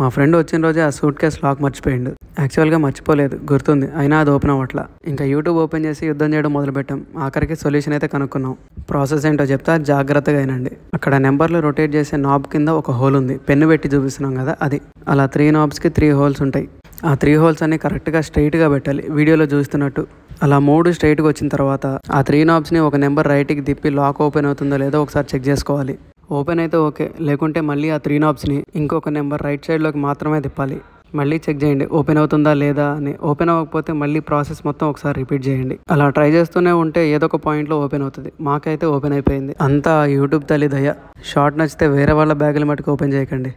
మా ఫ్రెండ్ వచ్చిన రోజే ఆ సూట్ కేస్ లాక్ మర్చిపోయిండు యాక్చువల్గా మర్చిపోలేదు గుర్తుంది అయినా అది ఓపెన్ అవ్వట్లా ఇంకా యూట్యూబ్ ఓపెన్ చేసి యుద్ధం చేయడం మొదలుపెట్టాం ఆఖరికి సొల్యూషన్ అయితే కనుక్కున్నాం ప్రాసెస్ ఏంటో చెప్తా జాగ్రత్తగా అయినండి అక్కడ నెంబర్లు రొటేట్ చేసే నాబ్ కింద ఒక హోల్ ఉంది పెన్ను పెట్టి చూపిస్తున్నాం కదా అది అలా త్రీ నాబ్స్కి త్రీ హోల్స్ ఉంటాయి ఆ త్రీ హోల్స్ అన్ని కరెక్ట్గా స్ట్రైట్గా పెట్టాలి వీడియోలో చూస్తున్నట్టు అలా మూడు స్ట్రైట్గా వచ్చిన తర్వాత ఆ త్రీ నాబ్స్ని ఒక నెంబర్ రైట్కి తిప్పి లాక్ ఓపెన్ అవుతుందో లేదో ఒకసారి చెక్ చేసుకోవాలి ఓపెన్ అయితే ఓకే లేకుంటే మళ్ళీ ఆ త్రీ నాబ్స్ని ఇంకొక నెంబర్ రైట్ సైడ్లోకి మాత్రమే తిప్పాలి మళ్ళీ చెక్ చేయండి ఓపెన్ అవుతుందా లేదా అని ఓపెన్ అవ్వకపోతే మళ్ళీ ప్రాసెస్ మొత్తం ఒకసారి రిపీట్ చేయండి అలా ట్రై చేస్తూనే ఉంటే ఏదో ఒక పాయింట్లో ఓపెన్ అవుతుంది మాకైతే ఓపెన్ అయిపోయింది అంతా యూట్యూబ్ తల్లి దయ షార్ట్ నచ్చితే వేరే వాళ్ళ బ్యాగులు మటుకు ఓపెన్ చేయకండి